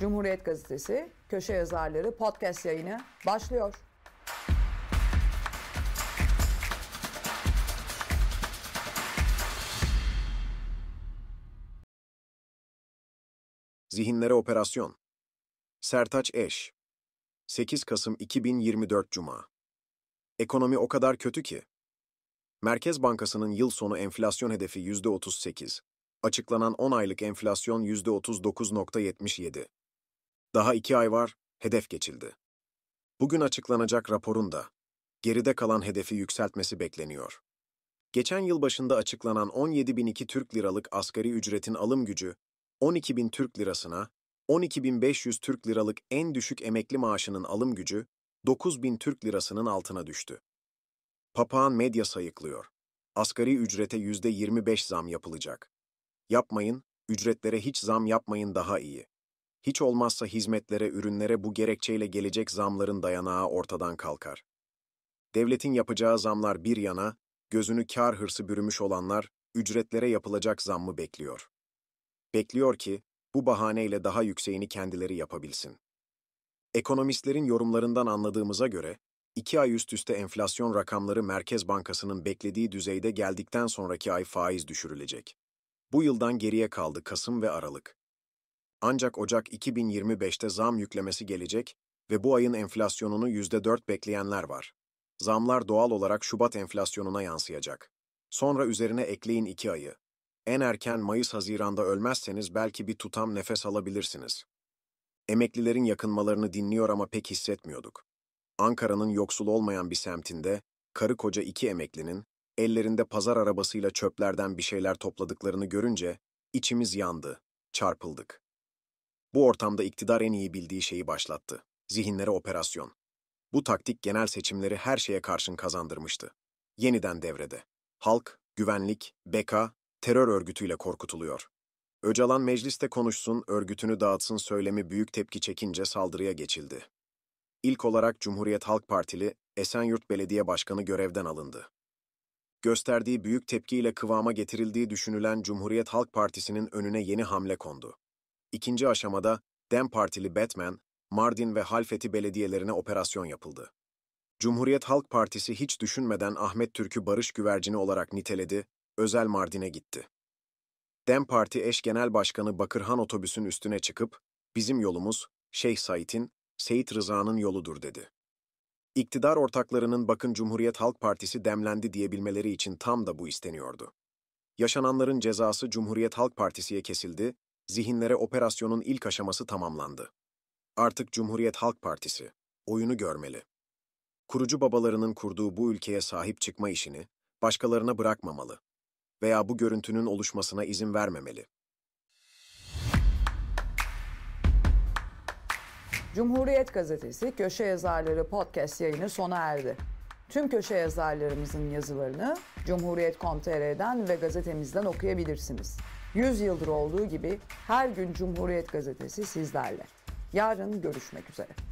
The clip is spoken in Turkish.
Cumhuriyet Gazetesi köşe yazarları podcast yayını başlıyor. Zihinlere Operasyon Sertaç Eş 8 Kasım 2024 Cuma Ekonomi o kadar kötü ki. Merkez Bankası'nın yıl sonu enflasyon hedefi %38. Açıklanan 10 aylık enflasyon %39.77. Daha iki ay var, hedef geçildi. Bugün açıklanacak raporun da geride kalan hedefi yükseltmesi bekleniyor. Geçen yıl başında açıklanan 17.002 Türk liralık asgari ücretin alım gücü 12.000 Türk lirasına, 12.500 Türk liralık en düşük emekli maaşının alım gücü 9.000 Türk lirasının altına düştü. Papağan medya sayıklıyor. Asgari ücrete %25 zam yapılacak. Yapmayın, ücretlere hiç zam yapmayın daha iyi. Hiç olmazsa hizmetlere, ürünlere bu gerekçeyle gelecek zamların dayanağı ortadan kalkar. Devletin yapacağı zamlar bir yana, gözünü kar hırsı bürümüş olanlar ücretlere yapılacak zammı bekliyor. Bekliyor ki bu bahaneyle daha yükseğini kendileri yapabilsin. Ekonomistlerin yorumlarından anladığımıza göre, iki ay üst üste enflasyon rakamları Merkez Bankası'nın beklediği düzeyde geldikten sonraki ay faiz düşürülecek. Bu yıldan geriye kaldı Kasım ve Aralık. Ancak Ocak 2025'te zam yüklemesi gelecek ve bu ayın enflasyonunu %4 bekleyenler var. Zamlar doğal olarak Şubat enflasyonuna yansıyacak. Sonra üzerine ekleyin 2 ayı. En erken Mayıs-Haziran'da ölmezseniz belki bir tutam nefes alabilirsiniz. Emeklilerin yakınmalarını dinliyor ama pek hissetmiyorduk. Ankara'nın yoksul olmayan bir semtinde karı koca iki emeklinin ellerinde pazar arabasıyla çöplerden bir şeyler topladıklarını görünce içimiz yandı, çarpıldık. Bu ortamda iktidar en iyi bildiği şeyi başlattı. Zihinlere operasyon. Bu taktik genel seçimleri her şeye karşın kazandırmıştı. Yeniden devrede. Halk, güvenlik, beka, terör örgütüyle korkutuluyor. Öcalan mecliste konuşsun, örgütünü dağıtsın söylemi büyük tepki çekince saldırıya geçildi. İlk olarak Cumhuriyet Halk Partili Esenyurt Belediye Başkanı görevden alındı. Gösterdiği büyük tepkiyle kıvama getirildiği düşünülen Cumhuriyet Halk Partisi'nin önüne yeni hamle kondu. İkinci aşamada DEM Partili Batman, Mardin ve Halfeti belediyelerine operasyon yapıldı. Cumhuriyet Halk Partisi hiç düşünmeden Ahmet Türk'ü barış güvercini olarak niteledi, özel Mardin'e gitti. DEM Parti eş genel başkanı Bakırhan otobüsün üstüne çıkıp, bizim yolumuz Şeyh Said'in, Seyit Rıza'nın yoludur dedi. İktidar ortaklarının bakın Cumhuriyet Halk Partisi demlendi diyebilmeleri için tam da bu isteniyordu. Yaşananların cezası Cumhuriyet Halk Partisi'ye kesildi, zihinlere operasyonun ilk aşaması tamamlandı. Artık Cumhuriyet Halk Partisi oyunu görmeli. Kurucu babalarının kurduğu bu ülkeye sahip çıkma işini başkalarına bırakmamalı veya bu görüntünün oluşmasına izin vermemeli. Cumhuriyet Gazetesi Köşe Yazarları Podcast yayını sona erdi. Tüm köşe yazarlarımızın yazılarını Cumhuriyet.com.tr'den ve gazetemizden okuyabilirsiniz. 100 yıldır olduğu gibi her gün Cumhuriyet Gazetesi sizlerle. Yarın görüşmek üzere.